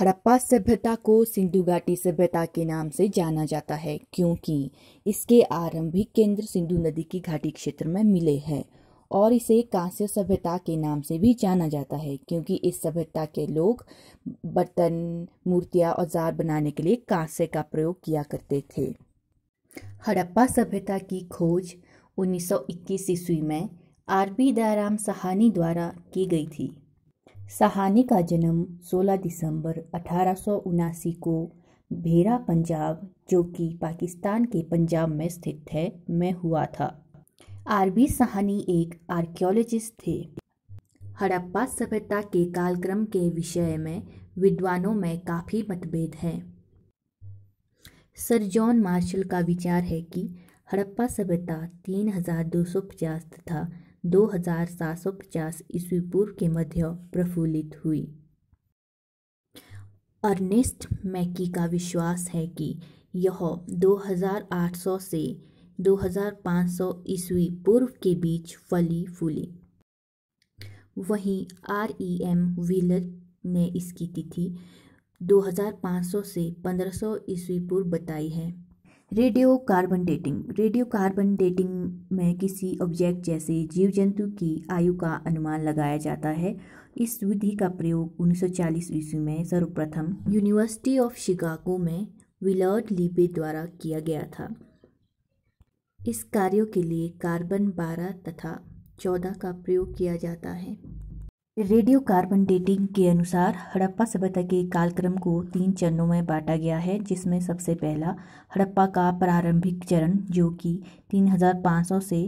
हड़प्पा सभ्यता को सिंधु घाटी सभ्यता के नाम से जाना जाता है क्योंकि इसके आरंभिक केंद्र सिंधु नदी की घाटी क्षेत्र में मिले हैं और इसे कांस्य सभ्यता के नाम से भी जाना जाता है क्योंकि इस सभ्यता के लोग बर्तन मूर्तियाँ औजार बनाने के लिए कांस्य का प्रयोग किया करते थे हड़प्पा सभ्यता की खोज 1921 ईस्वी में आर पी दयाराम सहानी द्वारा की गई थी सहानी का जन्म 16 दिसंबर अठारह को भेरा पंजाब जो कि पाकिस्तान के पंजाब में स्थित है में हुआ था आर बी सहानी एक आर्कियोलॉजिस्ट थे हड़प्पा सभ्यता के कालक्रम के विषय में विद्वानों में काफ़ी मतभेद हैं सर जॉन मार्शल का विचार है कि हड़प्पा सभ्यता 3250 तथा दो हजार सात सौ पचास ईस्वी पूर्व के मध्य प्रफुल्लित हुई अर्नेस्ट मैकी का विश्वास है कि यह 2800 से 2500 ईस्वी पूर्व के बीच फली फूली वहीं आर ई एम व्हीलर ने इसकी तिथि 2500 से 1500 ईस्वी पूर्व बताई है radio carbon dating radio carbon dating में किसी ऑब्जेक्ट जैसे जीव जंतु की आयु का अनुमान लगाया जाता है इस विधि का प्रयोग 1940 ईस्वी में सर्वप्रथम यूनिवर्सिटी ऑफ शिकागो में विलर्ड लीबे द्वारा किया गया था इस कार्यों के लिए कार्बन 12 तथा 14 का प्रयोग किया जाता है रेडियो कार्बन डेटिंग के अनुसार हड़प्पा सभ्यता के कालक्रम को तीन चरणों में बांटा गया है जिसमें सबसे पहला हड़प्पा का प्रारंभिक चरण जो कि 3500 से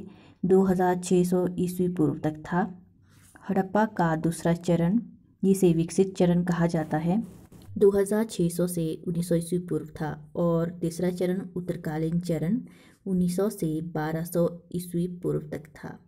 2600 ईस्वी पूर्व तक था हड़प्पा का दूसरा चरण जिसे विकसित चरण कहा जाता है 2600 से 1900 ईस्वी पूर्व था और तीसरा चरण उत्तरकालीन चरण 1900 से 1200 ईस्वी पूर्व तक था